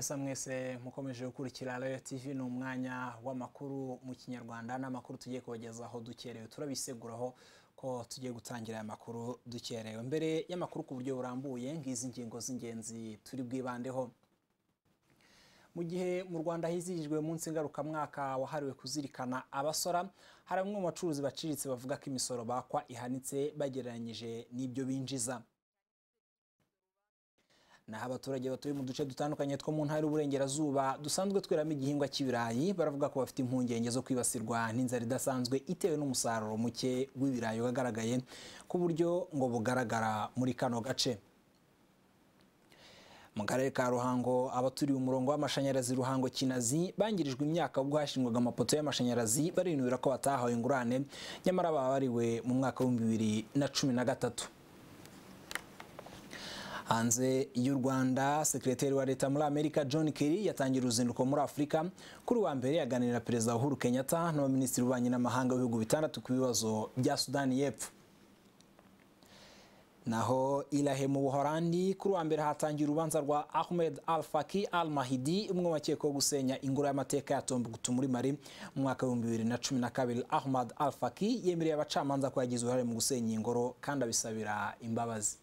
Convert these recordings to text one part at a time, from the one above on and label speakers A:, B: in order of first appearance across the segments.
A: mwese mwese mukomeje gukurikira radiyo tv ni umwanya w'amakuru mu kinyarwanda n'amakuru tugiye kubagezaho dukerewe turabiseguraho ko tugiye gutangira aya makuru dukerewe mbere y'amakuru ku buryo burambuye nk'izi ngingo z'ingenzi turi bwibandeho mu gihe mu rwanda hizihijwe umunsi ngarukamwaka wahariwe kuzirikana abasora hari bamwe mu bacuruzi baciriritse bavuga ko imisoro bakwa ihanitse bagereranyije n'ibyo binjiza naho abaturage batuye mu duce dutandukanye two mu ntara y'uburengerazuba dusanzwe tweramo igihingwa cy'ibirayi baravuga ko bafite impungenge zo kwibasirwa n'inzara idasanzwe itewe n'umusaruro muke w'ibirayi wagaragaye ku buryo ngo bugaragara muri kano gace mu karere ka ruhango abaturiye umurongo w'amashanyarazi ruhango kinazi bangirijwe imyaka ubwo hashingwaga amapoto y'amashanyarazi barinubira ko batahawe ingurane nyamara babariwe mu mwaka w'ibihumbi bibiri na cumi na gatatu hanze y'u rwanda sekretari wa leta muri amerika john kerry yatangiye uruzinduko muri afurika kuri wa mbere yaganira perezida uhuru kenyatta n'abaminisitiri b'ububanyi n'amahanga b'ibihugu bitandatu ku bibazo bya sudani y'epfo naho irahe mu buhorandi kuri wa mbere hatangiye urubanza rwa ahmed al faki al mahidi umwe wakekwaho gusenya ingoro y'amateka ya tombukutu muri mari mu mwaka w'ibihumbi bibiri na cumi na kabiri ahmed al faki yemereye abacamanza ko yagize uruhare mu gusenya ingoro kandi abisabira imbabazi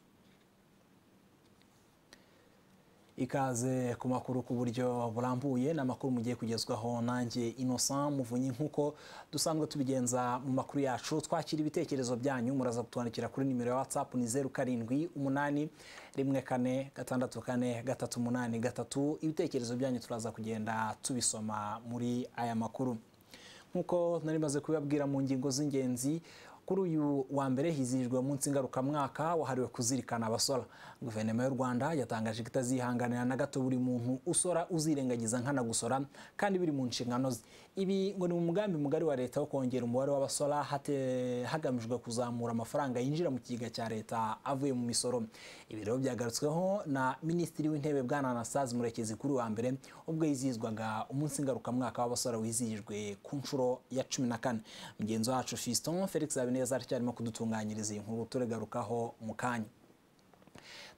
A: ikaze ku makuru ku buryo burambuye ni amakuru mugiye kugezwaho nanjye innocent muvunyi nk'uko dusanzwe tubigenza mu makuru yacu twakira ibitekerezo byanyu muraza kutwandikira kuri nimero ya whatsapp ni zeru karindwi umunani rimwe kane gatandatu kane gatatu umunani gatatu ibitekerezo byanyu turaza kugenda tubisoma muri aya makuru nk'uko nari maze kubibabwira mu ngingo z'ingenzi kuri uyu wa mbere hizihijwe umunsi ngarukamwaka wahariwe kuzirikana abasora guverinoma y'u rwanda yatangaje ko itazihanganira na gato buri muntu usora uzirengagiza nkana gusora kandi biri mu nshingano ze ibi ngo ni mu mugambi mugari wa leta wo kongera umubare w'abasora hagamijwe kuzamura amafaranga yinjira mu kigega cya leta avuye mu misoro ibiro byagarutsweho na minisitiri w'intebe bwana anasazi murekezi kuri wa mbere ubwo yizihizwaga umunsi ngarukamwaka w'abasore wizihijwe ku nshuro ya cumi na kane mugenzi wacu fiston felix habineza aracyarimo kudutunganyiriza iyi nkuru turegarukaho mu kanya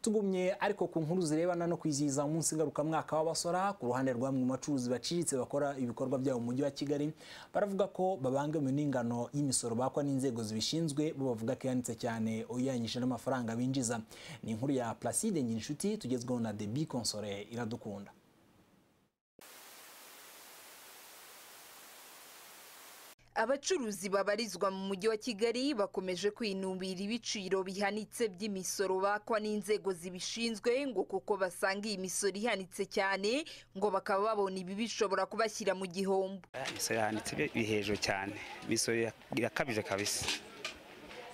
A: tugumye ariko ku nkuru zirebana no kwizihiza umunsi ngarukamwaka w'abasora ku ruhande rw'amwe mu bacuruzi baciriritse bakora ibikorwa byabo mu mujyi wa kigali baravuga ko babangamiwe n'ingano y'imisoro bakwa n'inzego zibishinzwe bo bavuga ko yanditse cyane ugereranyije n'amafaranga binjiza ni inkuru ya placide nyinshuti tugezweho na debi konsore iradukunda
B: abacuruzi babarizwa mu mujyi wa kigali bakomeje kwinubira ibiciro bihanitse by'imisoro bakwa n'inzego zibishinzwe ngo kuko basanga iyi misoro ihanitse cyane ngo bakaba babona ibi bishobora kubashyira mu gihombo
C: imisoro ihanitse iri cyane imisoro irakabije kabisa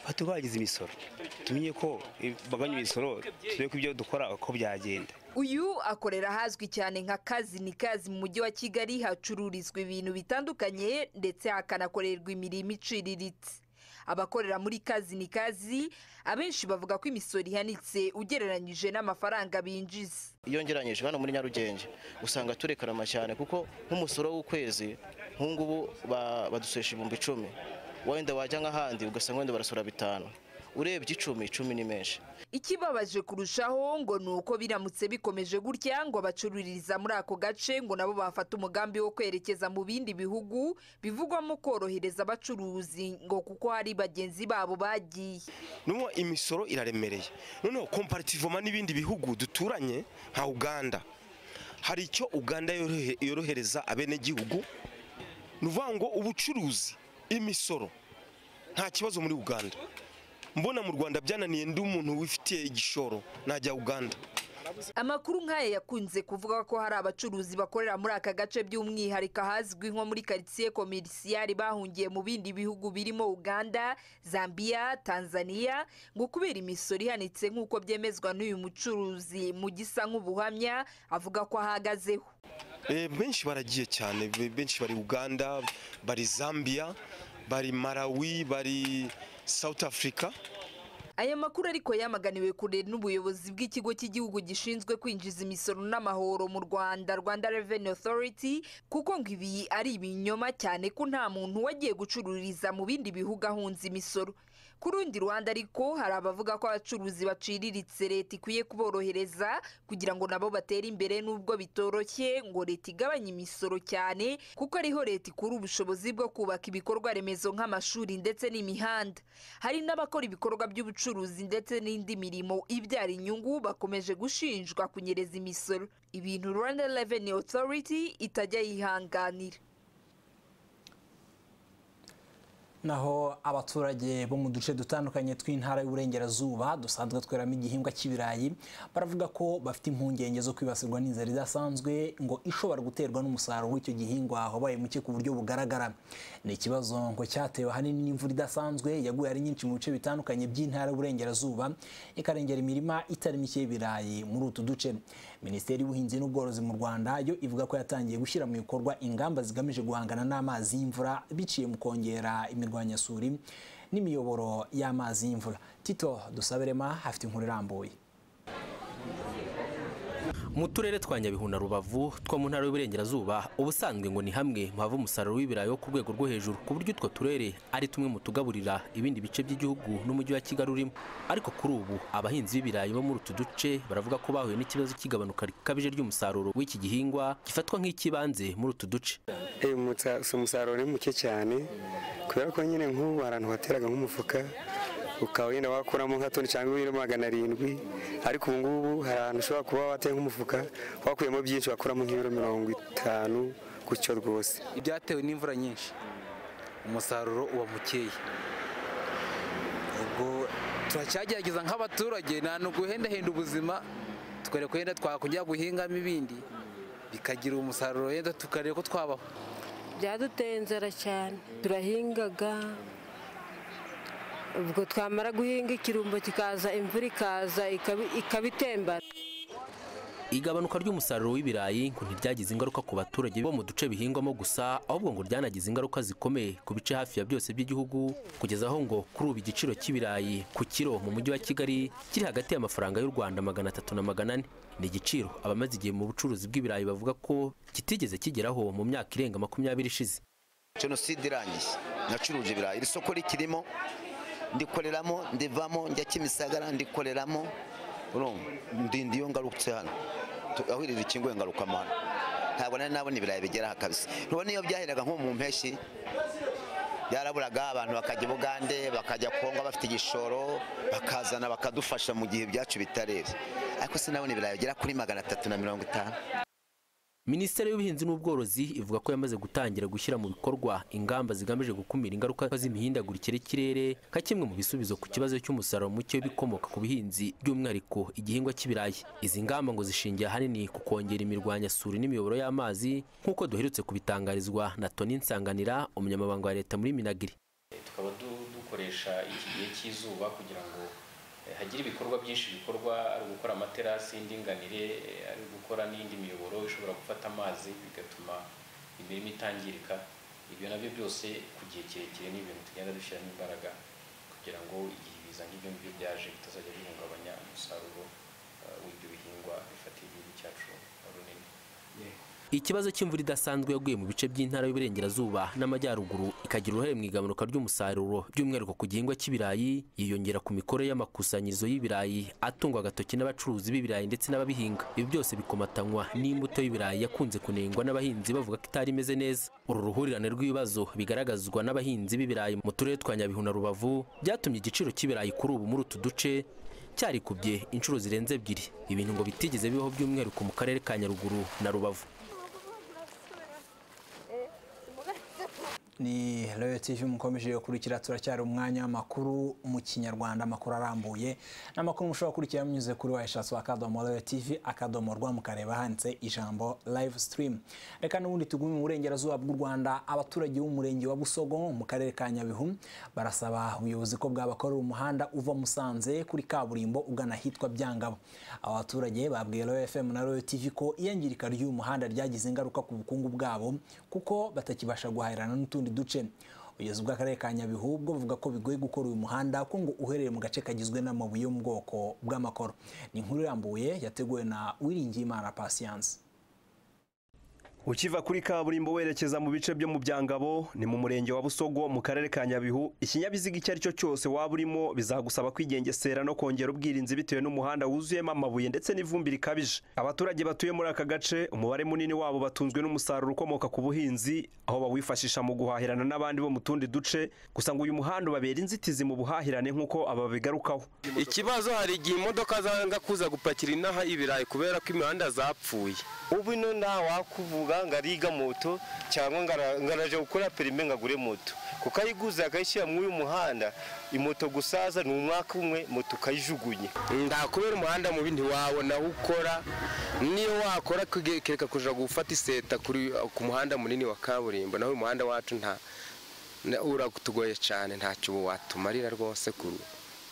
C: batuba bagize imisoro tumenye ko bagabanya imisoro turebe ko ibyo dukora uko byagenda
B: uyu akorera ahazwi cyane nka kazi ni kazi mu mujyi wa kigali hacururizwa ibintu bitandukanye ndetse hakanakorerwa imirimo iciriritse abakorera muri kazi ni kazi abenshi bavuga ko imisoro ihanitse ugereranyije n'amafaranga binjiza
D: iyo ngereranyije hano muri nyarugenge usanga turekanama cyane kuko nk'umusoro w'ukwezi nk'ubu badusesha ibihumbi icumi wenda wajya nk'ahandi ugasanga wenda barasura bitanu urebye icumi icumi ni menshi
B: ikibabaje kurushaho ngo ni uko biramutse bikomeje gutya ngo abacururiza muri ako gace ngo nabo bafata umugambi wo kwerekeza mu bindi bihugu bivugwamo korohereza abacuruzi ngo kuko hari bagenzi babo bagiye
E: n'uwo imisoro iraremereye noneho komparativoma n'ibindi bihugu duturanye nka uganda hari icyo uganda yorohereza abenegihugu ni ukuvuga ngo ubucuruzi imisoro nta kibazo muri uganda mbona mu rwanda byananiye undi umuntu wifitiye igishoro najya uganda
B: amakuru nk'aya yakunze kuvuga ko hari abacuruzi bakorera muri aka gace by'umwihariko ahazwi nko muri karitsiye komerisiyari bahungiye mu bindi bihugu birimo uganda zambia tanzania ngo kubera imisoro ihanitse nk'uko byemezwa n'uyu mucuruzi mu gisa nk'ubuhamya avuga ko ahagazeho
E: eh, benshi baragiye cyane benshi bari uganda bari zambia bari malawi bari south africa
B: aya makuru ariko yamaganiwe kure n'ubuyobozi bw'ikigo cy'igihugu gishinzwe kwinjiza imisoro n'amahoro mu rwanda rwanda Revenue Authority kuko ngo ibi ari ibinyoma cyane ko nta muntu wagiye gucururiza mu bindi bihugu ahunze imisoro ku rundi ruhande ariko hari abavuga ko abacuruzi baciriritse leta ikwiye kuborohereza kugira ngo nabo batere imbere n'ubwo bitoroshye ngo leta igabanye imisoro cyane kuko ariho leta ikura ubushobozi bwo kubaka ibikorwa remezo nk'amashuri ndetse n'imihanda hari n'abakora ibikorwa by'ubucuruzi ndetse n'indi mirimo ibyara inyungu bakomeje gushinjwa kunyereza imisoro ibintu Rwanda Revenue Authority itajya yihanganira
A: naho abaturage bo mu duce dutandukanye tw'intara y'uburengerazuba dusanzwe tweramo igihingwa cy'ibirayi baravuga ko bafite impungenge zo kwibasirwa n'inzara idasanzwe ngo ishobora guterwa n'umusaruro w'icyo gihingwa wabaye muke ku buryo bugaragara ni ikibazo ngo cyatewe ahanini n'imvura idasanzwe yaguye ari nyinshi mu bice bitandukanye by'intara y'uburengerazuba ikarengera imirima itari mike y'ibirayi muri utu duce minisiteri y'ubuhinzi n'ubworozi mu rwanda yo ivuga ko yatangiye gushyira mu bikorwa ingamba zigamije guhangana n'amazi y'imvura biciye mu kongera imirwanyasuri n'imiyoboro y'amazi y'imvura tito dusaberema afite inkuru irambuye
F: mu turere twa nyabihu na rubavu two mu ntara y'uburengerazuba ubusanzwe ngo ni hamwe mu hava umusaruro w'ibirayi wo ku rwego rwo hejuru ku buryo utwo turere ari tumwe mu tugaburira ibindi bice by'igihugu n'umujyi wa kigali urimo ariko kuri ubu abahinzi b'ibirayi bo muri utu duce baravuga ko bahuye n'ikibazo cy'igabanuka rikabije ry'umusaruro w'iki gihingwa gifatwa nk'ikibanze muri utu duce eh,
G: umusaruro ni muke cyane kubera ko nyine nk'ubu abantu bateraga nk'umufuka ukaba wenda wakuramo nka toni cyangwa ibiro magana arindwi ariko ubu ngubu hari ahantu ushobora kuba wateye nk'umufuka wakuyemo byinshi wakuramo nk'ibiro mirongo itanu gutyo rwose ibyatewe n'imvura nyinshi umusaruro uba mukeya
F: ubwo turacyagerageza nk'abaturage nta uguhendahenda ubuzima tukareba ko yenda twakongera guhingamo ibindi bikagira umusaruro wenda tukareba ko twabaho
H: byaduteye inzara cyane turahingaga ubwo twamara guhinga ikirumbo kikaza imvura ikaza ikabitembana
F: igabanuka ry'umusaruro w'ibirayi ngo ntiryagize ingaruka ku baturage bo mu duce bihingwamo gusa ahubwo ngo ryanagize ingaruka zikomeye ku bice hafi ya byose by'igihugu kugeza aho ngo kuri ubu igiciro cy'ibirayi ku kiro mu mujyi wa kigali kiri hagati y'amafaranga y'u rwanda magana atatu na magana ane ni igiciro abamaze igihe mu bucuruzi bw'ibirayi bavuga ko kitigeze kigeraho mu myaka irenga makumyabiri ishize jenoside irangiye nacuruje ibirayi iri soko rikirimo
I: ndikoreramo ndivamo njya kimisagara ndikoreramo ndinda iyo ngarutse hano aho iri rikinguye ngarukamo hano ntabwo nari nabona ibirayi bigera aha kabisa nubona byaheraga nko mu mpeshyi byaraburaga abantu bakajya bugande bakajya kongo bafite igishoro bakazana bakadufasha mu gihe ibyacu bitarera ariko sinabona ibirayi
F: bigera kuri magana atatu na mirongo itanu minisiteri y'ubuhinzi n'ubworozi ivuga ko yamaze gutangira gushyira mu bikorwa ingamba zigamije gukumira ingaruka z'imihindagurikire y'ikirere nka kimwe mu bisubizo ku kibazo cy'umusaruro muke w'ibikomoka ku buhinzi by'umwihariko igihingwa cy'ibirayi izi ngamba ngo zishingiye ahanini ku kongera imirwanyasuri n'imiyoboro y'amazi nk'uko duherutse kubitangarizwa na toni nsanganira umunyamabanga wa leta muri minagiri tukaba dukoresha iki gihe cy'izuba kugira ngo hagira ibikorwa byinshi bikorwa ari ugukora amaterasi y'indinganire ari gukora n'indi miyoboro ishobora gufata amazi bigatuma imirimo itangirika ibyo nabyo byose ku gihe kirekire ni ibintu tugenda dushyiramo imbaraga kugira ngo igihe ibiza nk'ibyo ngibyo byaje bitazajya bihungabanya umusaruro ikibazo cy'imvura idasanzwe yaguye mu bice by'intara y'uburengerazuba n'amajyaruguru ikagira uruhare mu igabanuka ry'umusaruro by'umwihariko ku gihingwa cy'ibirayi yiyongera ku mikore y'amakusanyirizo y'ibirayi atungwa agatoki n'abacuruzi b'ibirayi ndetse n'ababihinga ibi byose bikomatanywa n'imbuto y'ibirayi yakunze kunengwa n'abahinzi bavuga ko itari imeze neza uru ruhurirane rw'ibibazo bigaragazwa n'abahinzi b'ibirayi mu turere twa nyabihu na rubavu byatumye igiciro cy'ibirayi kuri ubu muri utu duce cyarikubye inshuro zirenze ebyiri ibintu ngo bitigeze bibaho by'umwihariko mu karere ka nyaruguru na rubavu
A: ni royo tv mukomeje gukurikira turacyari umwanya w'amakuru mu kinyarwanda amakuru arambuye n'amakuru mushobora gukurikira munyuze kuri wayishatsi akadomo royo tv akadomo rwa mukareba handitse ijambo live stream reka n'ubundi tugume mu burengerazuba bw'u rwanda abaturage b'umurenge wa busogo mu karere ka nyabihu barasaba ubuyobozi ko bwabakorera umuhanda uva musanze kuri kaburimbo ugana ahitwa byangabo abaturage babwiye royo fm na royo tv ko iyangirika ry'uyu muhanda ryagize ingaruka ku bukungu bwabo kuko batakibasha guhahirana n'utundi n'utundi duce ubuyobozi bw'akarere ka nyabihu bwo buvuga ko bigoye gukora uyu muhanda kuko ngo uherereye mu gace kagizwe n'amabuye yo mu bwoko bw'amakoro ni inkuru irambuye yateguwe na wiringiyimana patience
C: ukiva kuri kaburimbo werekeza mu bice byo mu byangabo ni mu murenge wa busogo mu karere ka nyabihu ikinyabiziga icyo ari cyo cyose waba urimo bizagusaba kwigengesera no kongera ubwirinzi bitewe n'umuhanda wuzuyemo amabuye ndetse n'ivumbi rikabije abaturage batuye muri aka gace umubare munini wabo batunzwe n'umusaruro ukomoka ku buhinzi aho bawifashisha mu guhahirana n'abandi bo mu tundi duce gusa ngo uyu muhanda ubabera inzitizi mu buhahirane nk'uko aba bigarukaho.
F: ikibazo hari igihe imodoka zanga kuza gupakira inaha ibirayi kubera ko imihanda zapfuye
C: ubu ino nta wakuvuga ngo ariga moto cyangwa ngarajya gukora perime ngo agure moto kuko ayiguze akayishyira muri uyu muhanda imoto
F: gusaza ni umwaka umwe moto ukayijugunye ndakubera umuhanda mubi ntiwabona aho ukora niyo wakora kereka kujya gufata iseta ku muhanda munini wa kaburimbo naho uyu muhanda wacu nta uratugoye cyane ntacyo ubu watumarira rwose ku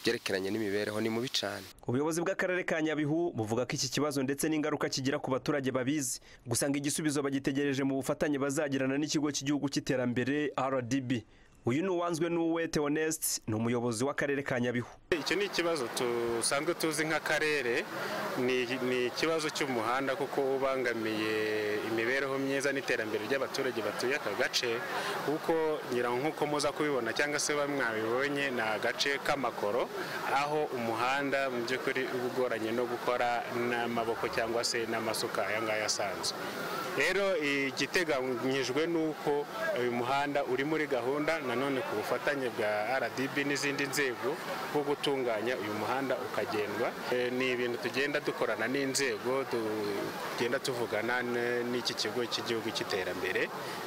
F: byerekeranye n'imibereho ni mubi cyane
C: ubuyobozi bw'akarere ka nyabihu buvuga ko iki kibazo ndetse n'ingaruka kigira ku baturage babizi gusanga igisubizo bagitegereje mu bufatanye bazagirana n'ikigo cy'igihugu cy'iterambere rdb uyu ni uwanzwe n'uwe Theoneste ni umuyobozi w'akarere ka nyabihu
F: icyo ni ikibazo dusanzwe tuzi nk'akarere ni ikibazo cy'umuhanda kuko ubangamiye imibereho myiza n'iterambere ry'abaturage batuye aka gace kuko nk'uko muza kubibona cyangwa se mwabibonye ni agace k'amakoro aho umuhanda mu by'ukuri uba ugoranye no gukora n'amaboko cyangwa se n'amasuka aya ngaya asanzwe rero igiteganyijwe ni uko uyu muhanda uri muri gahunda na nanone ku bufatanye bwa RDB n'izindi nzego bwo gutunganya uyu muhanda ukagendwa e, ni ibintu tugenda dukorana n'inzego tugenda tuvugana n'iki kigo cy'igihugu cy'iterambere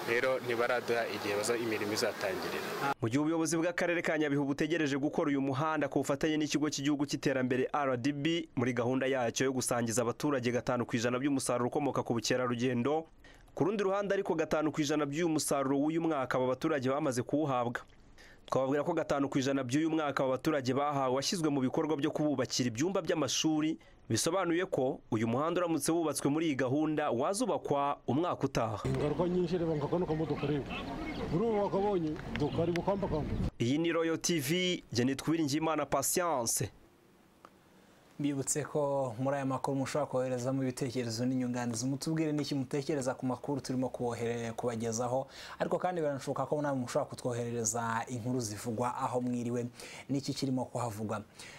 F: rero ntibaraduha igihe baza imirimo izatangirira
C: mu gihe ubuyobozi bw'akarere ka Nyabihu butegereje gukora uyu muhanda ku bufatanye n'ikigo cy'igihugu cy'iterambere RDB muri gahunda yacyo yo gusangiza abaturage gatanu ku ijana by'umusaruro ukomoka ku bukerarugendo ku rundi ruhande ariko gatanu ku ijana by'uyu musaruro w'uyu mwaka aba baturage bamaze kuwuhabwa twababwira ko gatanu ku ijana by'uyu mwaka aba baturage bahawe washyizwe mu bikorwa byo kububakira ibyumba by'amashuri bisobanuye ko uyu muhanda uramutse wubatswe muri iyi gahunda wazubakwa umwaka utaha
G: ingaruka nyinshi reba nkakanuka dukareba
C: iyi ni royo tv jya nitwire ingimana pasiyanse
A: Bibutse ko muri aya makuru mushobora koherezamo ibitekerezo n'inyunganizi mutubwire n'iki mutekereza ku makuru turimo kubagezaho ariko kandi biranashoboka ko namwe mushobora kutwoherereza inkuru zivugwa aho mwiriwe n'iki kirimo kuhavugwa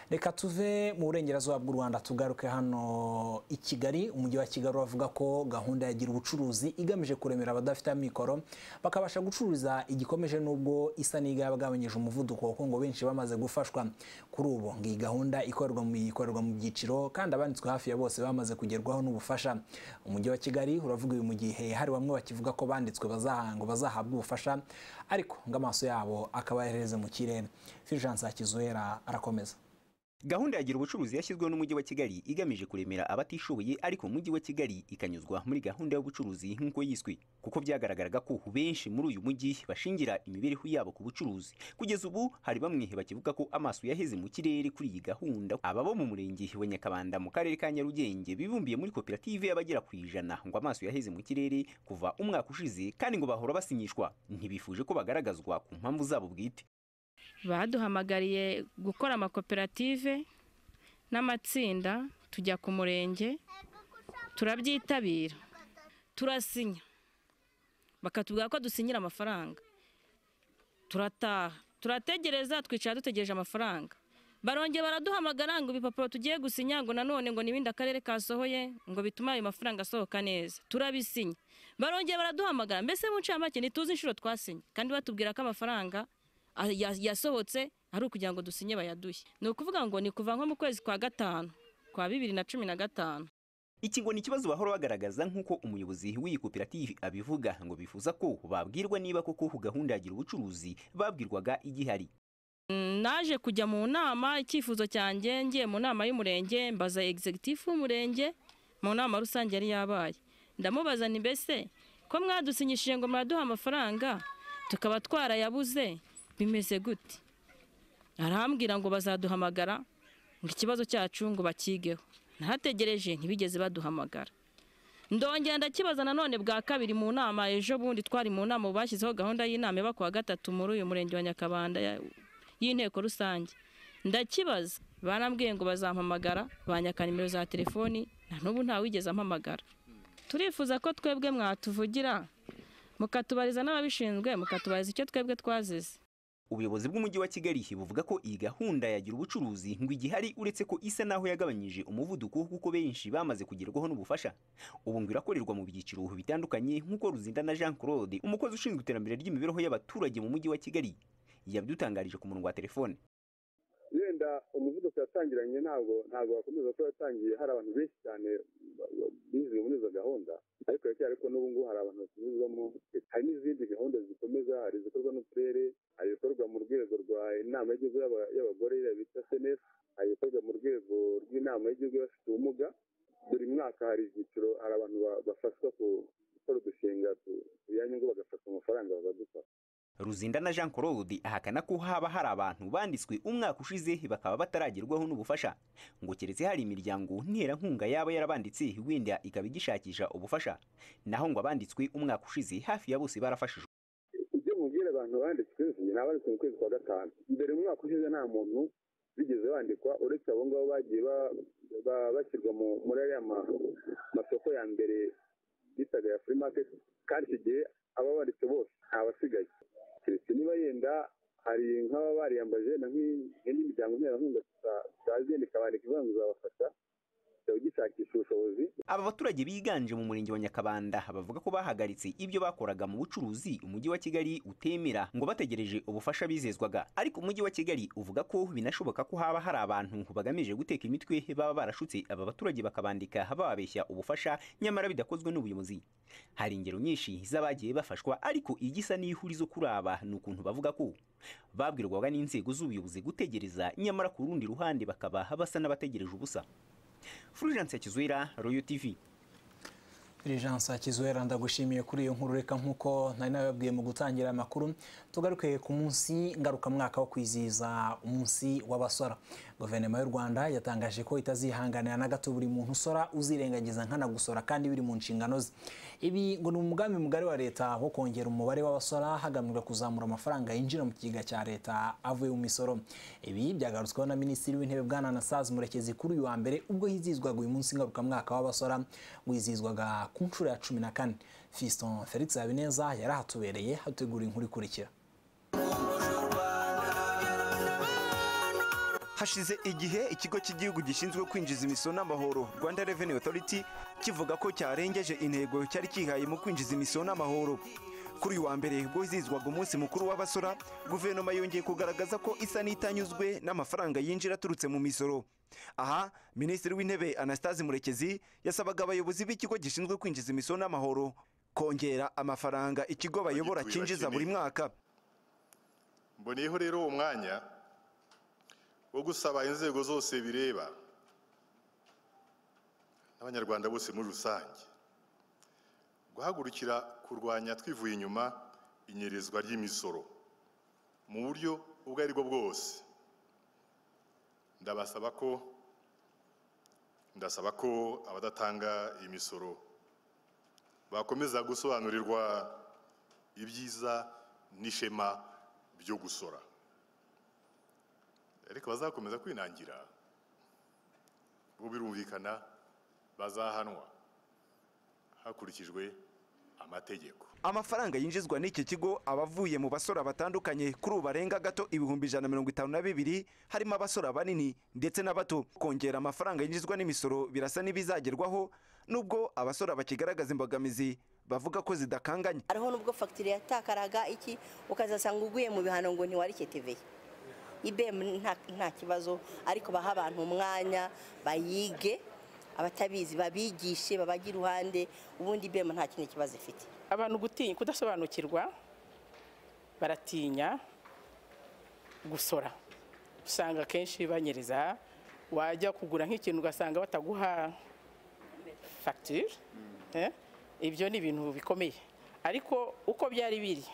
A: reka tuve mu burengerazuba bw'u rwanda tugaruke hano i kigali umujyi wa kigali bavuga ko gahunda yagira ubucuruzi igamije kuremera abadafite amikoro bakabasha gucururiza igikomeje n'ubwo isa n'iga yabagabanyije umuvuduko kuko ngo benshi bamaze gufashwa kuri ubu ngo iyi gahunda ikorerwa mu ikorerwa mu byiciro kandi abanditswe hafi ya bose bamaze kugerwaho n'ubufasha umujyi wa kigali uravuga uyu mu gihe hari bamwe bakivuga ko banditswe bazahanga bazahabwa ubufasha ariko ngo amaso yabo akabahereze mu kirere fulgence hakizuhera arakomeza
I: Gahunda ya gira ubucuruzi yashyizweho n'Umujyi wa Kigali igamije kuremera abatishoboye ariko Umujyi wa Kigali ikanyuzwa muri gahunda y'ubucuruzi nk'uko yiswe kuko byagaragaraga ko benshi muri uyu mujyi bashingira imibereho yabo ku bucuruzi kugeza ubu hari bamwe bakivuga ko amaso yaheze mu kirere kuri iyi gahunda aba bo mu murenge wa Nyakabanda mu karere ka Nyarugenge bibumbiye muri koperative y'abagera ku ijana ngo amaso yaheze mu kirere kuva umwaka ushize kandi ngo bahora basinyishwa ntibifuje ko bagaragazwa ku mpamvu zabo bwite
J: baduhamagariye gukora amakoperative n'amatsinda tujya ku murenge turabyitabira turasinya bakatubwira ko dusinyira amafaranga turataha turategereza twicara dutegereje amafaranga barongera baraduhamagara ngo ibipapuro tugiye gusinya ngo nanone ngo n'ibindi akarere kasohoye ngo bituma ayo mafaranga asohoka neza turabisinya barongera baraduhamagara mbese mu ncamake ntituzi inshuro twasinye kandi batubwira ko amafaranga Ah, yasohotse ari ukugira ngo dusinye bayaduhe ni ukuvuga ngo ni kuva nko mu kwezi kwa gatanu kwa bibiri na cumi na gatanu
I: iki ngo ni ikibazo bahora bagaragaza nk'uko umuyobozi w'iyi koperative abivuga ngo bifuza ko babwirwa niba koko gahunda yagira ubucuruzi babwirwaga igihari
J: mm, naje kujya mu nama icyifuzo cyanjye ngiye mu nama y'umurenge mbaza egizegitifu w'umurenge mu nama rusange yari yabaye ndamubaza ni mbese ko mwadusinyishije ngo muraduha amafaranga tukaba twarayabuze bimeze gute arambwira ngo bazaduhamagara ngo ikibazo cyacu ngo bakigeho narategereje ntibigeze baduhamagara ndongera ndakibaza nanone bwa kabiri mu nama ejo bundi twari mu nama bashyizeho gahunda y'inama iba kuwa gatatu muri uyu murenge wa nyakabanda y'inteko rusange ndakibaza barambwiye ngo bazampamagara banyaka nimero za telefoni na n'ubu ntawigeze ampamagara turifuza ko twebwe mwatuvugira mukatubariza n'ababishinzwe mukatubariza icyo twebwe twazize
I: ubuyobozi bw'umujyi wa kigali buvuga ko iyi gahunda yagira ubucuruzi ngo igihari uretse ko isa naho yagabanyije umuvuduko kuko benshi bamaze kugerwaho n'ubufasha ubu ngo irakorerwa mu byiciro bitandukanye nk'uko ruzindana jean claude umukozi ushinzwe iterambere ry'imibereho y'abaturage mu mujyi wa kigali yabyutangarije ku murongo wa telefone
E: wenda umuvuduko yatangiranye ntabwo ntabwo wakomeza ko yatangiye hari abantu benshi cyane biziwe muri izo gahunda ariko aracyari n'ubu ngubu hari abantu bakizwamo hari n'izindi gahunda zikomeza hari izikorwa n'uturere ibikorwa mu rwego rwa inama y'igihugu y'abagore bita senesi hari ibikorwa mu rwego rw'inama y'igihugu y'abafite ubumuga buri mwaka hari ibyiciro hari abantu bafashwa gukora udushinga tujyanye ngo bagafata amafaranga bakadufasha
I: Ruzindana Jean Claude ahakana ko haba hari abantu banditswe umwaka ushize bakaba bataragerwaho n'ubufasha ngo keretse hari imiryango nterankunga yaba yarabanditse wenda ikaba igishakisha ubufasha naho ngo abanditswe umwaka ushize hafi ya bose barafashijwe
E: nabanditse mu kwezi kwa gatanu mbere mu mwaka ushize nta muntu bigeze bandikwa uretse abo ngabo bagiye bashyirwa muri ariya masoko ya mbere bitaga ya free market kandi icyo gihe ababanditse bose ntabasigaye keretse niba yenda hari nk'ababa bariyambaje na nk'indi miryango nterankunga tutazi yenda ikabandika ivuga ngo izabafasha ugishakisha ubushobozi
I: aba baturage biganje mu murenge wa nyakabanda bavuga ko bahagaritse ibyo bakoraga mu bucuruzi umujyi wa kigali utemera ngo bategereje ubufasha bizezwaga ariko umujyi wa kigali uvuga ko binashoboka ko haba hari abantu bagamije guteka imitwe baba barashutse aba baturage bakabandika bababeshya ubufasha nyamara bidakozwe n'ubuyobozi hari ingero nyinshi z'abagiye bafashwa ariko igisa n'ihurizo kuri aba ni ukuntu bavuga ko babwirwaga n'inzego z'ubuyobozi gutegereza nyamara ku rundi ruhande bakaba basa n'abategereje ubusa Fulgence Kizwira Royal TV
A: Fulgence Kizwira ndagushimiye kuri iyo nkuru reka nk'uko nari nabibabwiye mu gutangira amakuru tugaruke ku munsi ngarukamwaka wo kwizihiza umunsi w'abasora guverinoma y'u rwanda yatangaje ko itazihanganira na gato buri muntu usora uzirengagiza nkana gusora kandi biri mu nshingano ze ibi ngo ni umugambi mugari wa leta wo kongera umubare w'abasora hagamijwe kuzamura amafaranga yinjira mu kigega cya leta avuye mu misoro ibi byagarutsweho na minisitiri w'intebe bwana nasazi murekezi kuri uyu wa mbere ubwo hizizwaga uyu munsi ngarukamwaka w'abasora wizizwaga ku nshuro ya cumi na kane fiston felix habineza yari ahatubereye hategura inkuru ikurikira
E: hashize igihe ikigo cy'igihugu gishinzwe kwinjiza imisoro n'amahoro rwanda Revenue Authority kivuga ko cyarengeje intego cyari kihaye mu kwinjiza imisoro n'amahoro kuri uyu wa mbere ubwo hizihizwaga umunsi mukuru w'abasora guverinoma yongeye kugaragaza ko isa n'itanyuzwe n'amafaranga yinjira aturutse mu misoro aha minisitiri w'intebe anastase murekezi yasabaga abayobozi b'ikigo gishinzwe kwinjiza imisoro n'amahoro kongera amafaranga ikigo bayobora cyinjiza buri mwaka
F: mboneyeho rero uwo mwanya wo gusaba inzego zose bireba n'abanyarwanda bose muri rusange guhagurukira kurwanya twivuye inyuma inyerezwa ry'imisoro mu buryo ubwo ari bwo bwose ndabasaba ko ndasaba ko abadatanga imisoro bakomeza gusobanurirwa ibyiza n'ishema byo gusora ariko bazakomeza kwinangira ubwo birumvikana bazahanwa hakurikijwe amategeko
E: amafaranga yinjizwa n’icyo kigo abavuye mu basora batandukanye kuri ubu barenga gato ibihumbi ijana na mirongo itanu na bibiri harimo abasora banini ndetse n'abato kongera amafaranga yinjizwa n'imisoro birasa n'ibizagerwaho nubwo abasore bakigaragaza imbogamizi bavuga ko zidakanganye
J: hariho n'ubwo fagitire yatakaraga iki ukazasanga uguye mu bihano ngo ntiwariketeveye ibm nta kibazo ariko baha abantu umwanya bayige abatabizi babigishe babage iruhande ubundi ibm nta kindi kibazo ifite
F: abantu gutinya kudasobanukirwa baratinya gusora usanga akenshi banyereza wajya kugura nk'ikintu ugasanga bataguha fagitire eh? ibyo ni ibintu bikomeye ariko uko byari biri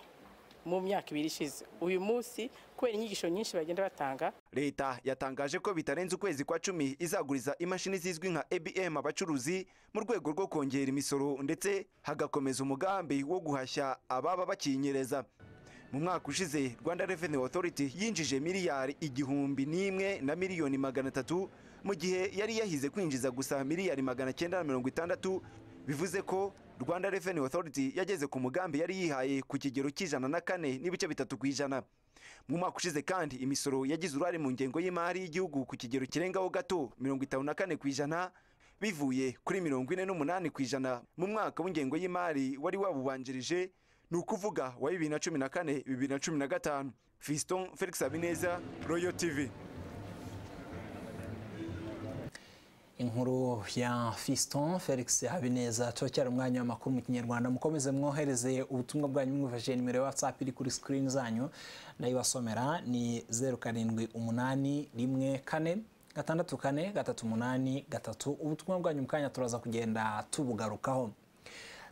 E: mu myaka ibiri ishize uyu munsi kubera inyigisho nyinshi bagenda batanga leta yatangaje ko bitarenze ukwezi kwa cumi izaguriza imashini zizwi nka EBM abacuruzi mu rwego rwo kongera imisoro ndetse hagakomeza umugambi wo guhashya ababa bakinyereza mu mwaka ushize rwanda revenue authority yinjije miliyari igihumbi n'imwe na miliyoni magana atatu mu gihe yari yahize kwinjiza gusa miliyari magana cyenda na mirongo itandatu bivuze ko rwanda reveni otoriti yageze ku mugambi yari yihaye ku kigero cy'ijana na kane n'ibice bitatu ku ijana mu mwaka ushize kandi imisoro yagize uruhare mu ngengo y'imari y'igihugu ku kigero kirengaho gato mirongo itanu na kane ku ijana bivuye kuri mirongo ine n'umunani ku ijana mu mwaka w'ingengo y'imari wari wabubanjirije ni ukuvuga wa bibiri na cumi na kane bibiri na cumi na gatanu fiston felix habineza royo tv
A: inkuru ya fiston felix habineza cyari umwanya w'amakuru mu kinyarwanda mukomeze mwohereze ubutumwa bwanyu mwifashishije nimero ya whatsapp iri kuri sikirini zanyu ndayibasomera ni zeru karindwi umunani rimwe kane gatandatu kane gatatu umunani gatatu ubutumwa bwanyu mu kanya turaza kugenda tubugarukaho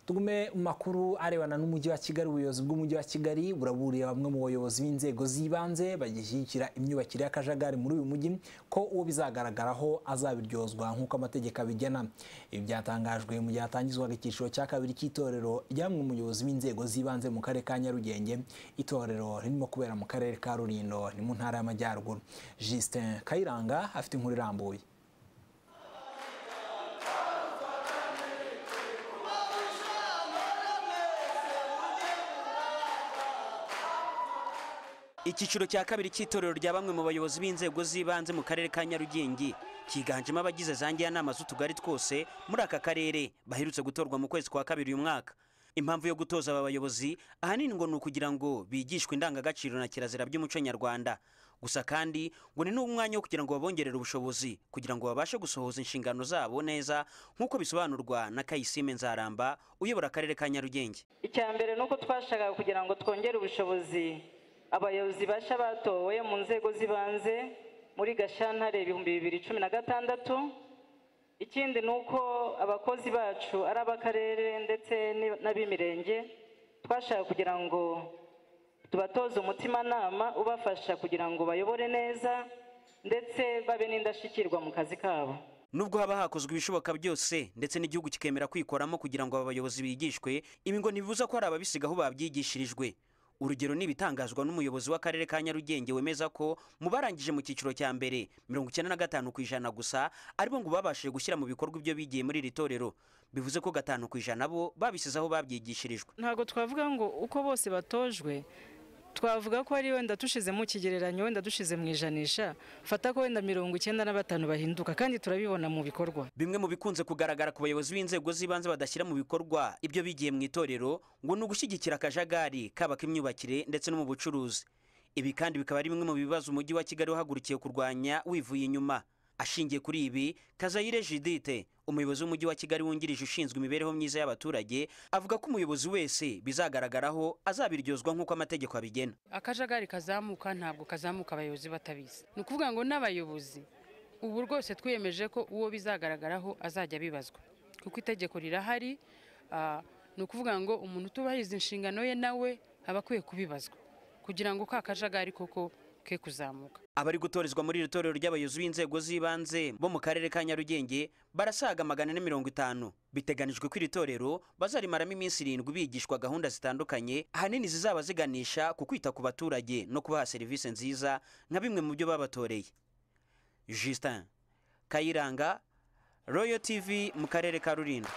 A: tugume mu makuru arebana n'umujyi wa kigali ubuyobozi bw'umujyi wa kigali buraburiye bamwe mu bayobozi b'inzego z'ibanze bagishyigikira imyubakire y'akajagari muri uyu mujyi ko uwo bizagaragaraho azabiryozwa nk'uko amategeko abigena ibi byatangajwe mu gihe hatangizwaga icyiciro cya kabiri cy'itorero ryamwe muyobozi b'inzego z'ibanze mu karere ka nyarugenge itorero ririmo kubera mu karere ka rulindo ni mu ntara y'amajyaruguru justin kayiranga afite inkuru irambuye
D: icyiciro cya kabiri cy'itorero rya bamwe mu bayobozi b'inzego z'ibanze mu karere ka nyarugenge cyiganjemo abagize za njyanama z'utugari twose muri aka karere baherutse gutorwa mu kwezi kwa kabiri uyu mwaka impamvu yo gutoza aba bayobozi ahanini ngo ni ukugira ngo bigishwe indangagaciro na kirazira by'umuco nyarwanda gusa kandi ngo ni n'umwanya wo kugira ngo babongerere ubushobozi kugira ngo babashe gusohoza inshingano zabo neza nk'uko bisobanurwa na kayisime nzaramba uyobora akarere ka nyarugenge
J: icya mbere ni uko twashakaga kugira ngo twongere ubushobozi abayobozi bashya batowe mu nzego z'ibanze muri gashyantare ibihumbi bibiri cumi na gatandatu ikindi ni uko abakozi bacu ari ab'akarere ndetse n'ab'imirenge twashaka kugira ngo tubatoze umutimanama ubafasha kugira ngo bayobore neza ndetse babe n'indashyikirwa mu kazi kabo
D: nubwo haba hakozwe ibishoboka byose ndetse n'igihugu kikemera kwikoramo kugira ngo aba bayobozi bigishwe ibi ngo ntibibuza ko hari ababisiga aho babyigishirijwe urugero ni n'umuyobozi w'akarere ka nyarugenge wemeza ko mu barangije mu cyiciro cya mbere mirongo icyenda na gatanu ku ijana gusa aribo ngo babashije gushyira mu bikorwa ibyo bigiye muri iri torero bivuze ko gatanu ku ijana bo babisize aho babyigishirijwe
J: ntabwo twavuga ngo uko bose batojwe twavuga ko ari wenda dushize mu kigereranyo wenda dushize mu ijanisha fata ko wenda mirongo icyenda na batanu bahinduka kandi turabibona mu bikorwa
D: bimwe mu bikunze kugaragara ku bayobozi b'inzego z'ibanze badashyira mu bikorwa ibyo bigiye mu itorero ngo ni ugushyigikira akajagari kaba k'imyubakire ndetse no mu bucuruzi ibi kandi bikaba ari bimwe mu bibazo umujyi wa kigali wahagurukiye kurwanya wivuye inyuma ashingiye kuri ibi kazayire jidite umuyobozi w'umujyi wa kigali wungirije ushinzwe imibereho myiza y'abaturage avuga ko umuyobozi wese bizagaragaraho azabiryozwa nk'uko amategeko abigena akajagari kazamuka ntabwo kazamuka abayobozi batabizi ni ukuvuga ngo n'abayobozi ubu rwose twiyemeje ko uwo bizagaragaraho azajya bibazwa kuko itegeko rirahari ah, ni ukuvuga ngo umuntu utubahiriza inshingano ye nawe aba akwiye kubibazwa kugira ngo ka kajagari koko ke kuzamuka abari gutorezwa muri iri torero ry'abayobozi b'inzego z'ibanze bo mu karere ka nyarugenge barasaga magana na mirongo itanu biteganijwe ko iri torero bazarimaramo iminsi irindwi bigishwa gahunda zitandukanye ahanini zizaba ziganisha ku kwita ku baturage no kubaha serivisi nziza nka bimwe mu byo babatoreye justin kayiranga royal tv mu karere ka rulindo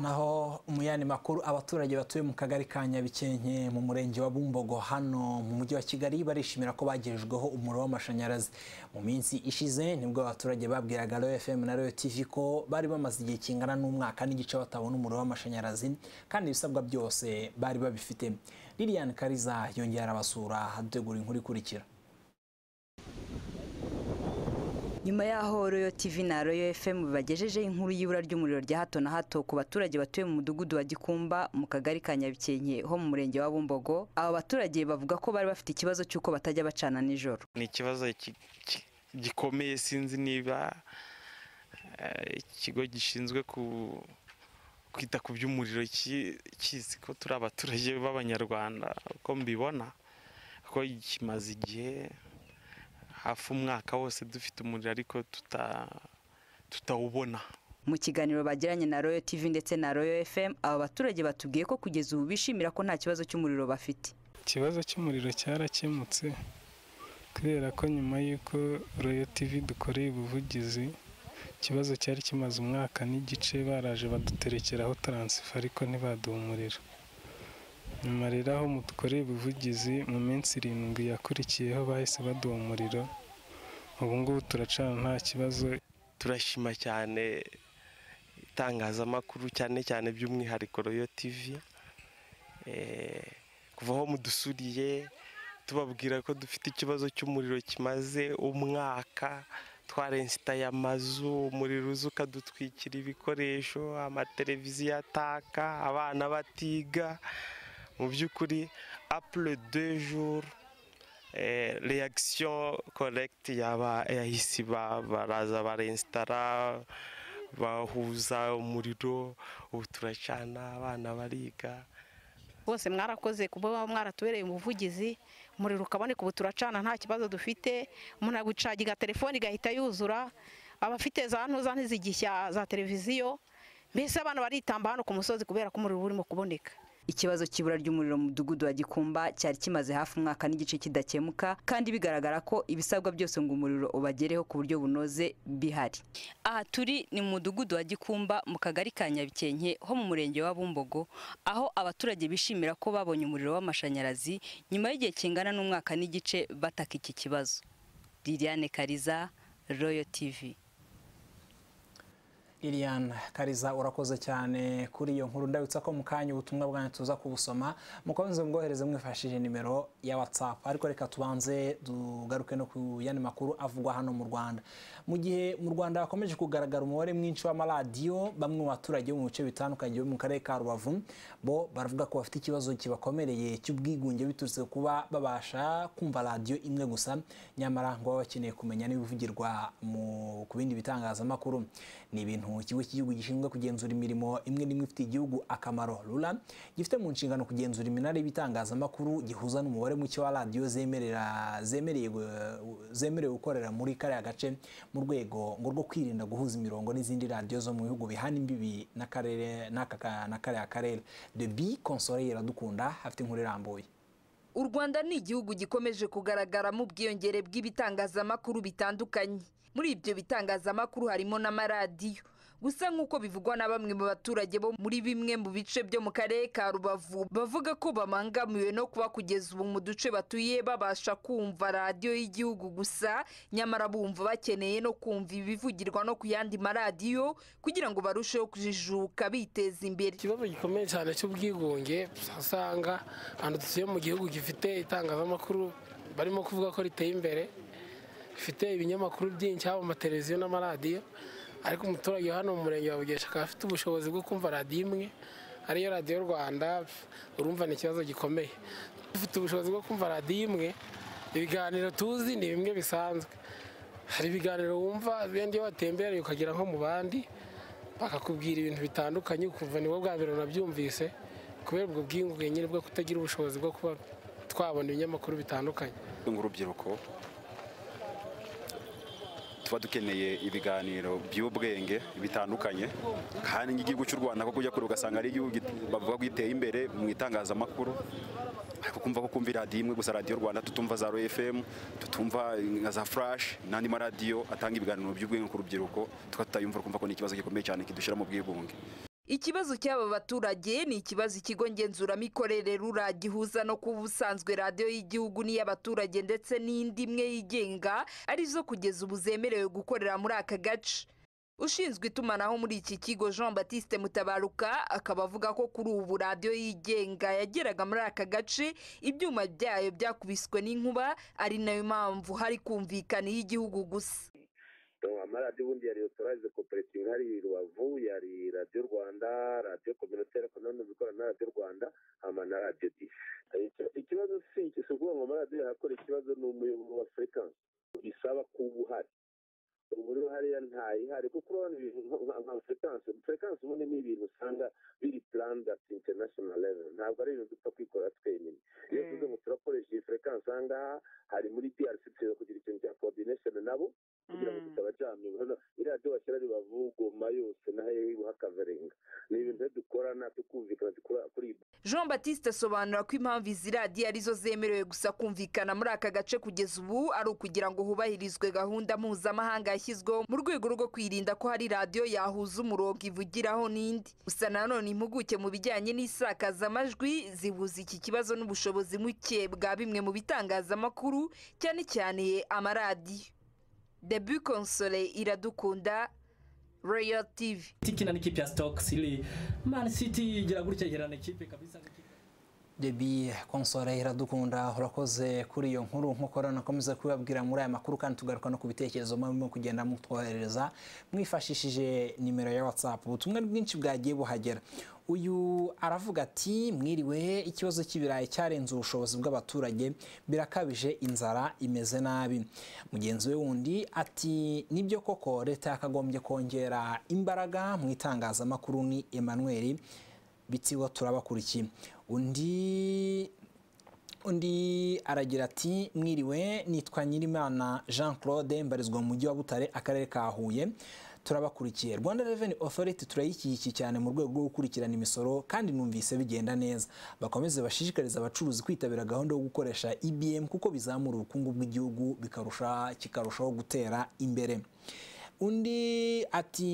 A: naho umuyani makuru abaturage batuye mu kagari ka nyabikenke mu murenge wa bumbogo hano mu mujyi wa kigali barishimira ko bagejejweho umuriro w'amashanyarazi mu minsi ishize nibwo abaturage babwiraga rero fm na rero tv ko bari bamaze igihe kingana n'umwaka n'igice batabona umuriro w'amashanyarazi kandi ibisabwa byose bari babifite Liliane kariza yongera abasura dutegura inkuru ikurikira
H: nyuma y'aho royo tv na royo fm bagejejeho inkuru y'ibura ry'umuriro rya hato na hato ku baturage batuye mu mudugudu wa gikumba mu kagari ka nyabikenke ho mu murenge wa bumbogo aba baturage bavuga ko bari bafite ikibazo cy'uko batajya bacana nijoro
G: ni ikibazo gikomeye sinzi niba eh, ikigo gishinzwe ku kwita ku by'umuriro kizi ko turi abaturage b'abanyarwanda uko mbibona ko kimaze igihe hafi umwaka wose dufite umuriro ariko tutawubona
H: mu kiganiro bagiranye na royo tv ndetse na royo fm aba baturage batubwiye ko kugeza ubu bishimira ko nta kibazo cy'umuriro bafite
G: ikibazo cy'umuriro cyarakemutse kubera ko nyuma y'uko royo tv dukoreye ubuvugizi ikibazo cyari kimaze umwaka n'igice baraje baduterekeraho taransifa ariko ntibaduha umuriro nyuma rero aho mudukoreye ubuvugizi mu minsi irindwi yakurikiyeho bahise baduha umuriro ubu ngubu turacana nta kibazo turashima cyane itangazamakuru cyane cyane by'umwihariko royo tivi eh, kuva aho mudusuriye tubabwira ko dufite ikibazo cy'umuriro kimaze umwaka twarensitaye amazu umuriro uza ukadutwikira ibikoresho amateleviziyo ataka abana batiga mu by'ukuri apule de jour reaction korekiti yaba yahise iba baraza barensitara bahuza umuriro ubu turacana abana bariga
J: bose mwarakoze kuba mwaratubereye umuvugizi umuriro ukaboneka ubu turacana nta kibazo dufite umuntu yagucagiga telefone igahita yuzura abafite za ntuza ntizigishya za televiziyo mbese abana
H: baritamba hano ku musozi kubera ko umuriro urimo kuboneka ikibazo cy'ibura ry'umuriro mu mudugudu wa gikumba cyari kimaze hafi umwaka n'igice kidakemuka kandi bigaragara ko ibisabwa byose ngo umuriro ubagereho ku buryo bunoze bihari aha turi ni mu mudugudu wa gikumba mu kagari ka nyabikenke ho mu murenge wa bumbogo aho abaturage bishimira ko babonye umuriro w'amashanyarazi nyuma y'igihe kingana n'umwaka n'igice bataka iki kibazo liliane kariza royo tivi
A: Irian Kariza urakoze cyane kuri iyo nkuru ndabitsa ko mu kanya ubutumwa bwanyu tuza kubusoma mukomeze mwohereze mwifashishije nimero ya WhatsApp ariko reka tubanze tugaruke no ku yandi makuru avugwa hano mu Rwanda mu gihe mu rwanda hakomeje kugaragara umubare mwinshi w'amaradiyo bamwe mu baturage bo mu bice bitandukanye bo mu karere ka rubavu bo baravuga ko bafite ikibazo kibakomereye cy'ubwigunge biturutse kuba babasha kumva radiyo imwe gusa nyamara ngo baba bakeneye kumenya n'ibivugirwa ku bindi bitangazamakuru ni ibintu ikigo cy'igihugu gishinzwe kugenzura imirimo imwe n'imwe ifitiye igihugu akamaro rura gifite mu nshingano kugenzura iminara y'ibitangazamakuru gihuza n'umubare muke wa radiyo zemerewe gukorera muri kariya gace mu mu rwego ngo rwo kwirinda guhuza imirongo n'izindi radiyo zo mu bihugu bihana imbibi n'akarere n'aka kariya karere debi konsole iradukunda afite inkuru irambuye
B: u rwanda ni igihugu gikomeje kugaragaramo ubwiyongere bw'ibitangazamakuru bitandukanye muri ibyo bitangazamakuru harimo n'amaradiyo gusa nk'uko bivugwa na bamwe mu baturage bo muri bimwe mu bice byo mu karere ka rubavu bavuga ko babangamiwe no kuba kugeza ubu mu duce batuye babasha kumva radiyo y'igihugu gusa nyamara bumva bakeneye no kumva ibivugirwa no ku yandi maradiyo kugira ngo barusheho kujijuka biteza imbere ikibazo gikomeye cyane cy'ubwigunge usanga ahantu dutuye mu gihugu gifite
F: itangazamakuru barimo kuvuga ko riteye imbere rifite ibinyamakuru byinshi haba amateleviziyo n'amaradiyo ariko umuturage hano mu murenge wa bugesha akaba afite ubushobozi bwo kumva radiyo imwe ariyo radiyo rwanda urumva ni ikibazo gikomeye dufite ubushobozi bwo kumva radiyo imwe ibiganiro tuzi ni bimwe bisanzwe hari ibiganiro wumva benda iyo watembereye ukagera nko mu bandi bakakubwira ibintu bitandukanye ukumva ni bwa mbere unabyumvise kubera ubwo bwiyunge nyine bwo kutagira ubushobozi bwo kuba twabona ibinyamakuru bitandukanye
E: urubyiruko tuba dukeneye ibiganiro by'ubwenge bitandukanye kandi nk'igihugu cy'u rwanda ko kujya kure ugasanga ari bavuga ko giteye imbere mu itangazamakuru ariko kumva ko kumva radiyo imwe gusa radiyo rwanda tutumva za ro tutumva nka za flash n'andi maradiyo atanga ibiganiro by'ubwenge ku rubyiruko tukaba tutayumva kumva ko ni ikibazo gikomeye cyane kidushyira mu bwigunge
B: ikibazo cy'aba baturage ni ikibazo ikigo ngenzuramikorere rura gihuza no kuba ubusanzwe radiyo y'igihugu n'iy'abaturage ndetse n'indi imwe yigenga arizo kugeza ubu zemerewe gukorera muri aka gace ushinzwe itumanaho muri iki kigo jean batiste mutabaruka akaba avuga ko kuri ubu radiyo yigenga yageraga muri aka gace ibyuma byayo byakubiswe n'inkuba ari nayo mpamvu hari kumvikana iy'igihugu gusa
E: amaradiyo ubundi ya riyo turayize koperative hariya rubavu yari radiyo rwanda radiyo kominoteri ekonomi ikorana na radiyo rwanda hama na radiyo dish ikibazo si iki si ngo amaradiyo yakora ikibazo ni umuyoboro wa furekansi bisaba kuba uhari ubu hariya ntayihari kuko urabona ibintu nka furekansi furekansi ubundi ni ibintu usanga biri planned at international level ntabwo ari ibintu dupfa kwikora twenyine iyo tuvuze ngo turakoresha iyi furekansi aha ngaha hari muri drc tugiye kugira ikintu cya coordination nabo
H: kugira
I: ngo
E: tutabajyana mm. urabona iriya byo bashyira ribavugoma yose naho iriho akaverenga ni mm. ibintu dukorana tukumvikana kuri
B: jean batiste asobanura ko impamvu izi radiyo arizo zemerewe gusa kumvikana muri aka gace kugeza ubu ari ukugira ngo hubahirizwe gahunda mpuzamahanga yashyizweho mu rwego rwo kwirinda ko hari radiyo yahuza umurongo ivugiraho n'indi gusa nanone impuguke mu bijyanye n'isakazamajwi zihuza iki kibazo n'ubushobozi muke bwa bimwe mu bitangazamakuru cyane cyane amaradiyo debu konsole iradukunda royal tv tikina n'ikipe ya stokes iri mani city igira gutya gerana ikipe kabisa
A: debi konsole iradukunda urakoze kuri iyo nkuru nk'uko nakomeza kubabwira muri aya makuru kandi tugaruka no ku bitekerezo murimo kugenda mutwoherereza mwifashishije nimero ya watsapu ubutumwa bwinshi bwagiye buhagera uyu aravuga ati mwiriwe ikibazo cy'ibirayi cyarenze ubushobozi bw'abaturage birakabije inzara imeze nabi mugenzi we wundi ati nibyo koko leta yakagombye kongera imbaraga mu itangazamakuru ni emmanuel bitsibo turabakurikiye undi undi aragira ati mwiriwe nitwa nyirimana jean claude mbarizwa mu mujyi wa butare akarere ka huye turabakurikiye rwanda reveni otoriti turayishyigikiye cyane mu rwego rwo gukurikirana imisoro kandi numvise bigenda neza bakomeze bashishikariza abacuruzi kwitabira gahunda yo gukoresha ibm e kuko bizamura ubukungu bw'igihugu kikarushaho gutera imbere undi ati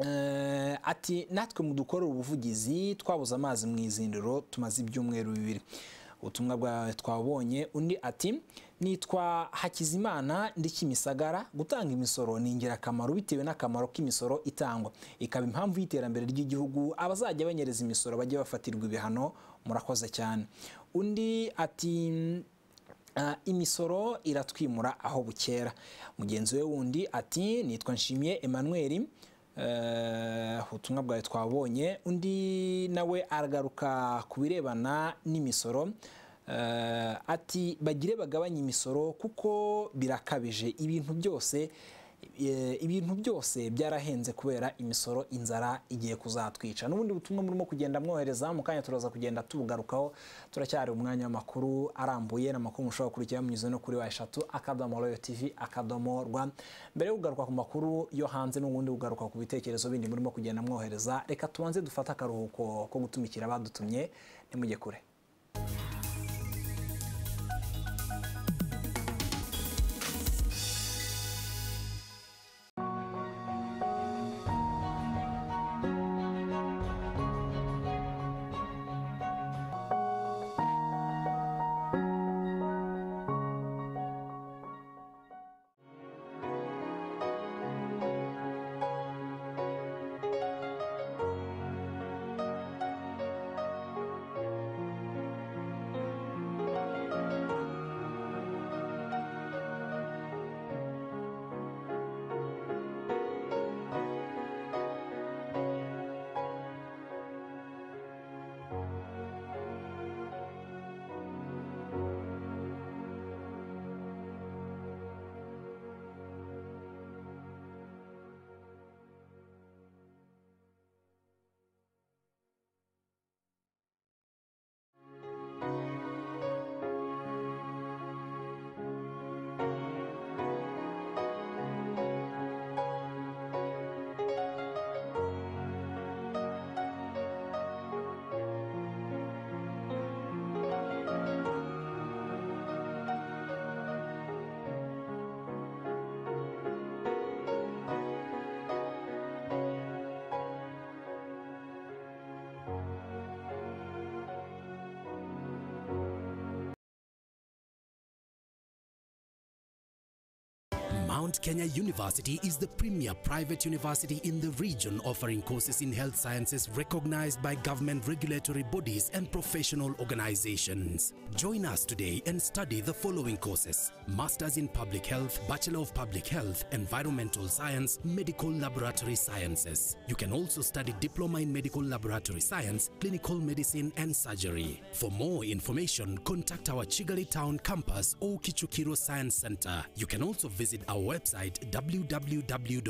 A: eh, ati natwe mudukorera ubuvugizi twabuze amazi mu izindiro tumaze ibyumweru bibiri ubutumwa bwawe twabonye undi ati nitwa hakizimana ndi kimisagara gutanga imisoro ni ingirakamaro bitewe n'akamaro k'imisoro itangwa ikaba impamvu y'iterambere ry'igihugu abazajya banyereza imisoro bajya bafatirwa ibihano murakoze cyane undi ati ah, imisoro iratwimura aho bukera mugenzi we wundi ati nitwa nshimiye Emmanuel eh, ubutumwa bwawe twabonye undi nawe aragaruka ku birebana n'imisoro Eh, ati bagire bagabanye imisoro kuko birakabije ibintu byose eh, ibintu byose byarahenze kubera imisoro inzara igiye kuzatwica n'ubundi butumwa murimo kugenda mwohereza mu kanya turaza kugenda tubugarukaho turacyari umwanya w'amakuru arambuye n'amakuru mushobora gukurikira munyuze no kuri wa eshatu akadomo royo tivi akadomo rwa mbere yo kugaruka ku makuru yo hanze n'ubundi bugaruka ku bitekerezo bindi murimo kugenda mwohereza reka tubanze dufate akaruhuko ko gutumikira abadutumye ntimujye kure
B: Mount Kenya University is the premier private university in the region offering courses in
A: health sciences recognized by government regulatory bodies and professional organizations. Join us today and study the following courses. Masters in Public Health, Bachelor of
F: Public Health, Environmental Science, Medical Laboratory Sciences. You can also study Diploma in Medical Laboratory Science, Clinical Medicine and Surgery. For more information, contact our Chigali Town campus or Kichukiro Science Center. You can also visit our website website www.mku.ac.ke.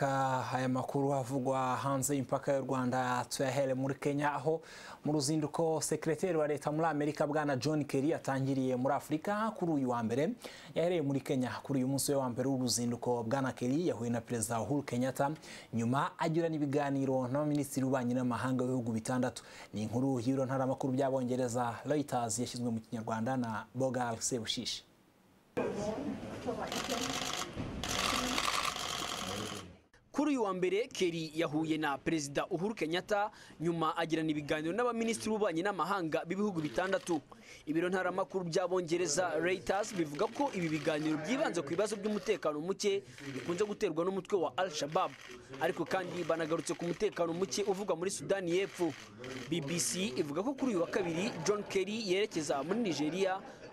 A: reka aya makuru avugwa hanze y'imipaka y'u rwanda tuyahere muri kenya aho mu ruzinduko sekireteri wa leta muri amerika bwana john Kelly atangiriye muri afurika kuri uyu wa mbere yahereye muri kenya kuri uyu munsi we wa mbere w'uruzinduko bwana Kelly yahuye na perezida uhuru kenyatta nyuma agira n’ibiganiro n'abaminisitiri b'ububanyi n'amahanga b'ibihugu bitandatu ni inkuru y'ibiro ntaramakuru by'abongereza reuters yashyizwe mu kinyarwanda na bogal sebushishi
K: kuri uyu wa mbere Kerry yahuye na perezida Uhuru Kenyatta nyuma agirana ibiganiro n'abaminisitiri b'ububanyi n'amahanga b'ibihugu bitandatu ibiro ntaramakuru by'abongereza Reuters bivuga ko ibi biganiro byibanze ku bibazo by'umutekano muke bikunze guterwa n'umutwe wa Al Shabaab ariko kandi banagarutse ku mutekano muke uvugwa muri Sudani y'Epfo BBC ivuga ko kuri uyu wa kabiri John Kerry yerekeza muri Nigeria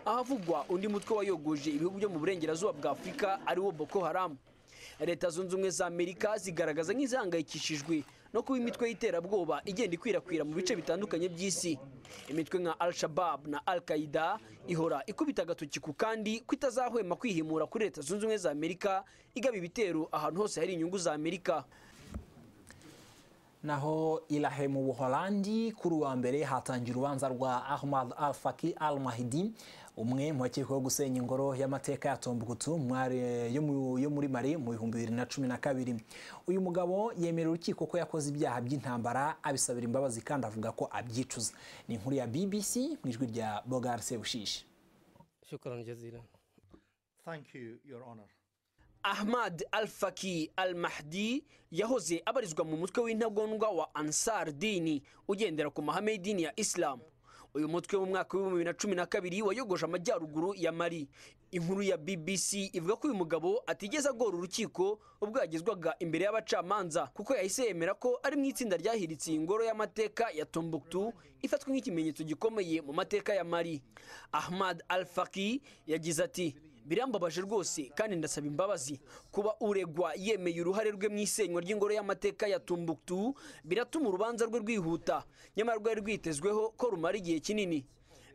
K: ahavugwa undi mutwe wayogoje ibihugu byo mu burengerazuba bwa Afurika ariwo Boko Haram leta zunze ubumwe za amerika zigaragaza nk'izihangayikishijwe no kuba imitwe y'iterabwoba igenda ikwirakwira mu bice bitandukanye by'isi imitwe nka alshabab na al qaida ihora ikubita agatoki ku kandi ko itazahwema kwihimura kuri leta zunze ubumwe za amerika igaba ibitero ahantu hose hari inyungu za amerika
A: naho irahe mu buholandi kuri uwa mbere hatangira urubanza rwa ahmad al faki al mahdi umwe mu bakekwaho gusenya ingoro y'amateka ya Tombukutu eh, yo muri Mali mu bihumbi bibiri na cumi na kabiri uyu mugabo yemera urukiko ko yakoze ibyaha by'intambara abisabira imbabazi kandi avuga ko abyicuza ni inkuru ya BBC mu ijwi rya Bogar Sebushishi
K: ahmad al faki al mahdi yahoze abarizwa mu mutwe w'intagondwa wa ansar dini ugendera ku mahame y'idini ya isilamu uyu mutwe mu mwaka wa bibiri na cumi na kabiri wayogoje amajyaruguru ya mari inkuru ya bbc ivuga ko uyu mugabo atigeze agora urukiko ubwo yagezwaga imbere y'abacamanza kuko yahise yemera ko ari mu itsinda ryahiritse ingoro y'amateka ya tombuktu ifatwa nk'ikimenyetso gikomeye mu mateka ya mari ahmad al faki yagize ati birambabaje rwose kandi ndasaba imbabazi kuba uregwa yemeye uruhare rwe mu isenywa ry'ingoro y'amateka ya Tumbuktu biratuma urubanza rwe rwihuta nyamara rwari rwitezweho ko rumara igihe kinini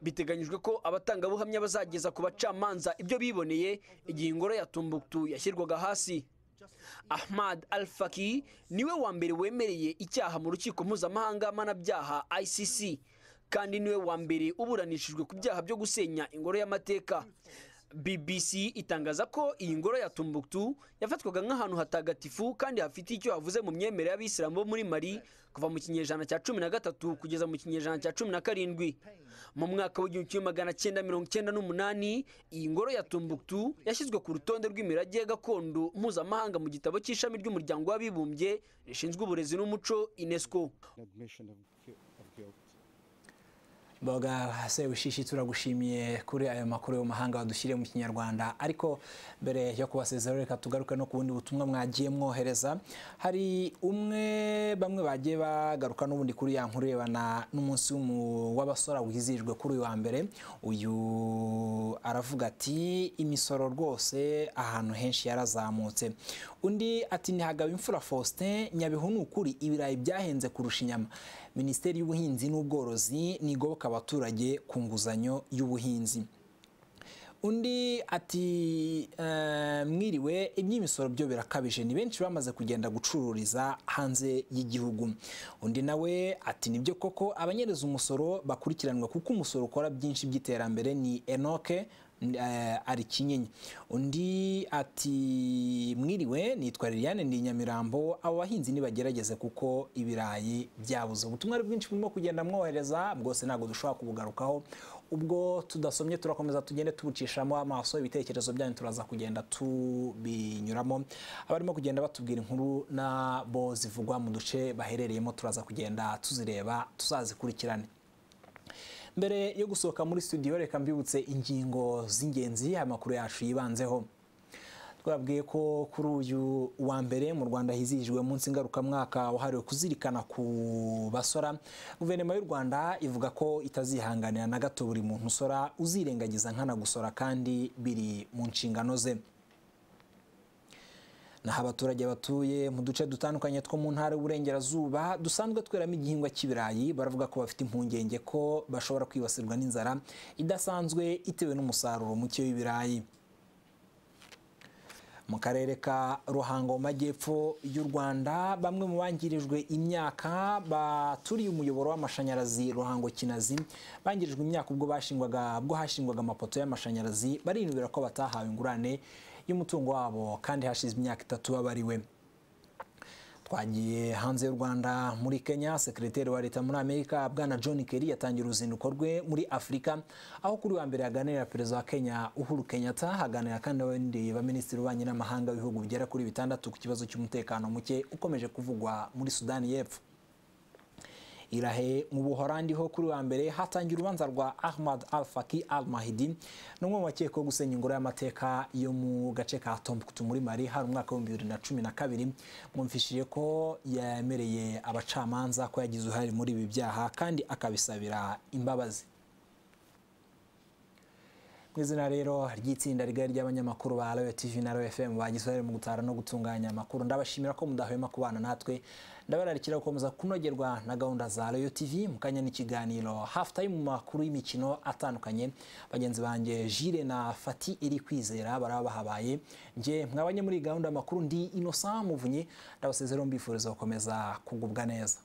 K: biteganyijwe ko abatangabuhamya bazageza ku bacamanza ibyo biboneye igihe ingoro ya Tumbuktu yashyirwaga hasi Ahmad alfaki faki niwe wa mbere wemereye icyaha mu rukiko mpuzamahanga mpanabyaha ICC kandi niwe wa mbere uburanishijwe ku byaha byo gusenya ingoro y'amateka BBC itangaza ko iyi ngoro ya Timbuktu yafatwaga nk'ahantu hatagatifu kandi hafite icyo havuze mu myemere y'Abisilamu bo muri Mali kuva mu kinyejana cya cumi na gatatu kugeza mu kinyejana cya cumi na karindwi mu mwaka w'igihumbi kimwe magana cyenda mirongo icyenda n'umunani iyi ngoro ya Timbuktu yashyizwe ku rutonde rw'imirage gakondo mpuzamahanga mu gitabo cy'ishami ry'umuryango w'abibumbye rishinzwe uburezi n'umuco UNESCO
A: mbaga sebushishi turagushimiye kuri ayo makuru yo mahanga wadushyiriye mu kinyarwanda ariko mbere yo kubasezera reka tugaruke no ku bundi butumwa mwagiye mwohereza hari umwe bamwe bagiye bagaruka n'ubundi kuri ya nkuru yerekana n'umunsi w'abasora wizihijwe kuri uyu wa mbere uyu aravuga ati imisoro rwose ahantu henshi yarazamutse undi ati ntihagaba imfura faustin nyabihu ni ukuri ibirayi byahenze kurusha inyama minisiteri y'ubuhinzi n'ubworozi ntigoboka abaturage ku nguzanyo y'ubuhinzi undi ati eh, mwiriwe iby'imisoro byo birakabije ni benshi bamaze kugenda gucururiza hanze y'igihugu undi nawe ati nibyo koko abanyereza umusoro bakurikiranwa kuko umusoro ukora byinshi by'iterambere ni enoke Eh, ari kinyinya undi ati mwiriwe nitwa liliane ni nyamirambo abo bahinzi nibagerageze kuko ibirayi byabuze ubutumwa bwinshi burimo kugenda mwohereza bwose ntabwo dushobora kubugarukaho ubwo tudasomye turakomeza tugende tubucishamo amaso ibitekerezo byanyu turaza kugenda tubinyuramo abarimo kugenda batubwira inkuru na bo zivugwa mu duce baherereyemo turaza kugenda tuzireba tuzazikurikirane mbere yo gusohoka muri studio reka mbibutse ingingo z'ingenzi amakuru yacu yibanzeho twabwiye ko kuri uyu wa mbere mu rwanda hizihijwe munsi ngarukamwaka wahariwe kuzirikana ku basora guverinoma y'u rwanda ivuga ko itazihanganira na gato buri muntu usora uzirengagiza nkana gusora kandi biri mu nshingano ze naho abaturage batuye mu duce dutandukanye two mu ntara y'uburengerazuba dusanzwe tweramo igihingwa cy'ibirayi baravuga ko bafite impungenge ko bashobora kwibasirwa n'inzara idasanzwe itewe n'umusaruro muke w'ibirayi mu karere ka ruhango majyepfo y'u rwanda bamwe mu bangirijwe imyaka baturiye umuyoboro w'amashanyarazi ruhango kinazi bangirijwe imyaka ubwo bashingwaga ubwo hashingwaga amapoto y'amashanyarazi barinubira ko batahawe ingurane y'umutungo wabo kandi hashize imyaka itatu babariwe twagiye hanze y'u rwanda muri kenya sekiriteri wa leta muri amerika bwana john Kelly yatangiye uruzinduko rwe muri afurika aho kuri wa mbere haganirira perezida wa kenya uhuru kenyatta haganira kandi n'abandi baminisitiri b'ububanyi n'amahanga b'ibihugu bigera kuri bitandatu ku kibazo cy'umutekano muke ukomeje kuvugwa muri sudani y'epfo irahe mu buhorandi ho kuri wa mbere hatangiye urubanza rwa ahmad al faki al mahidi n'umwe mu bakekwaho gusenya ingoro y'amateka yo mu gace ka tombuktu muri mari hari umwaka w'ibihumbi bibiri na cumi na kabiri mwumvishije ko yemereye abacamanza ko yagize uruhare muri ibi byaha kandi akabisabira imbabazi mu izina rero ry'itsinda rigari ry'abanyamakuru ba royo tv na royo fm bagize uruhare mu gutara no gutunganya amakuru ndabashimira ko mudahwema kubana natwe ndabararikira gukomeza kunogerwa na gahunda za royo tv mu kanya n'ikiganiro hafu tayimu mu makuru y'imikino atandukanye bagenzi banjye jire na fati iri kwizera baraba bahabaye nge mwabanye muri gahunda y'amakuru ndi inosa muvunyi ndabasezeraho mbifuriza gukomeza kugubwa neza